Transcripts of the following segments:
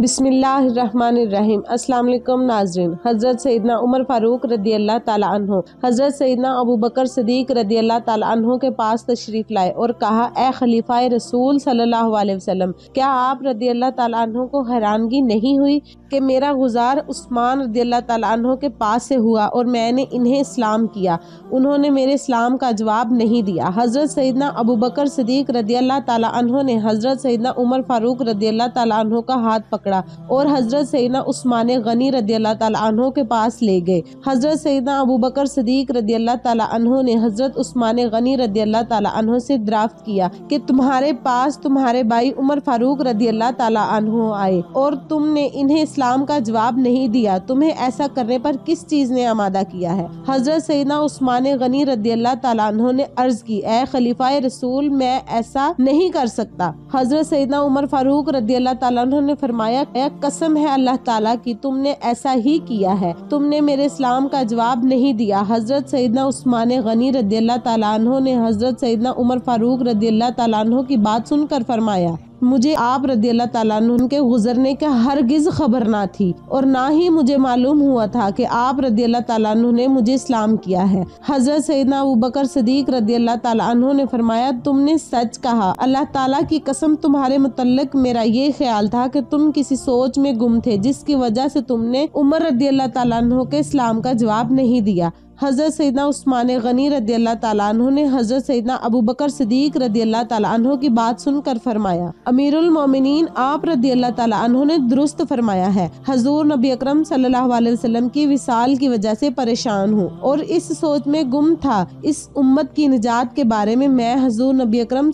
बिसमीम असलम नाजरीन हज़रत सैदना उमर फ़ारूक रदी अल्लाह तु हज़रत सैदना अबू बकर सदीक रदी अल्लाह तु के पास तशरीफ़ लाए और कहा ए खलीफ़ा रसूल सल्लल्लाहु अलैहि वसल्लम क्या आप रदी अल्लाह तु को हैरानगी नहीं हुई कि मेरा गुजार उस्मान रदी अल्लाह तु के पास से हुआ और मैंने इन्हें इस्लाम किया उन्होंने मेरे इस्लाम का जवाब नहीं दिया हज़रत सैदना अबू बकर सदीक रदी अल्लाह तु ने हज़रत सैदना उमर फ़ारूक रदी अल्लाह तु का हाथ पकड़ा पकड़ा और हजरत सैदा उस्मान गनी रदी अल्लाह तहों के पास ले गए हजरत सैदा अबू बकर सदीक रदी अल्लाह ने हजरत उस्मान गनी रदी अल्लाह से द्राफ्त किया कि तुम्हारे पास तुम्हारे भाई उमर फारूक रदी अल्लाह तला आए और तुमने इन्हें इस्लाम का जवाब नहीं दिया तुम्हें ऐसा करने पर किस चीज ने आमादा किया है हजरत सैदा उस्मान गनी रदी अल्लाह तला ने अर्ज की ए खलीफा रसूल मैं ऐसा नहीं कर सकता हजरत सैदा उमर फारूक रदी अल्लाह तला ने फरमाया फरमाया कसम है अल्लाह ताला की तुमने ऐसा ही किया है तुमने मेरे इस्लाम का जवाब नहीं दिया हजरत सैदना उस्मान गनी अल्लाह तला ने हजरत सैदना उमर फारूक रदी अल्लाह तला की बात सुनकर फरमाया मुझे आप रदी अल्लाह तला के गुजरने का हर गिज खबर ना थी और ना ही मुझे मालूम हुआ था कि आप रदी अल्लाह तला ने मुझे इस्लाम किया है हजरत सैदना अबू बकर सदीक रदी अल्लाह तला ने फरमाया तुमने सच कहा अल्लाह तला की कसम तुम्हारे मुतलक मेरा ये ख्याल था कि तुम किसी सोच में गुम थे जिसकी वजह से तुमने उमर रदी अल्लाह तला के इस्लाम का जवाब नहीं दिया हज़रत सैदना उस्मान गनी रदी अल्लाह तु ने हज़रत सैदना अबू बकर सदीक रदी अल्लाह तु की बात सुनकर फरमाया अमीरुल मोमिनीन आप रदी अल्लाह तु ने दुरुस्त फरमाया है हजूर नबी अक्रम वसल्लम की विशाल की वजह से परेशान हूँ और इस सोच में गुम था इस उम्मत की निजात के बारे में मैं हजूर नबी अक्रम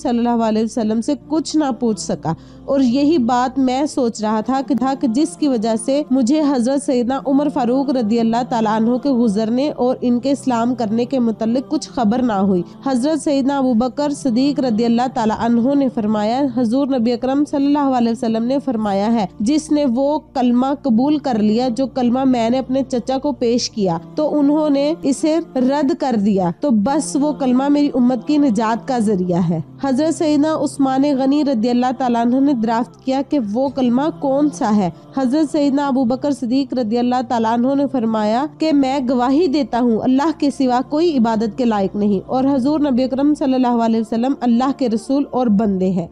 वसल्लम से कुछ ना पूछ सका और यही बात मैं सोच रहा था कि था कि जिसकी वजह से मुझे हजरत सैदना उमर फारूक रदी अल्लाह तु के गुजरने और इनके के इस्लाम करने के मुतालिक कुछ खबर ना हुई हजरत सईद अबू बकर सदीक रदी अल्लाह तहों ने फरमाया हजूर नबी अक्रम सलम ने फरमाया है जिसने वो कलमा कबूल कर लिया जो कलमा मैंने अपने चचा को पेश किया तो उन्होंने इसे रद्द कर दिया तो बस वो कलमा मेरी उम्मत की निजात का जरिया है हजरत सईदना उस्मान गनी रदी अल्लाह तह ने द्राफ्त किया कि वो कलमा कौन सा है हजरत सईदना अबू बकर सदीक रदी अल्लाह तह ने फरमाया कि मैं गवाही देता हूँ अल्लाह के सिवा कोई इबादत के लायक नहीं और हजूर नबी अक्रम सल्लल्लाहु अलैहि वसल्लम अल्लाह के रसूल और बंदे हैं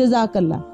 जजाकल्ला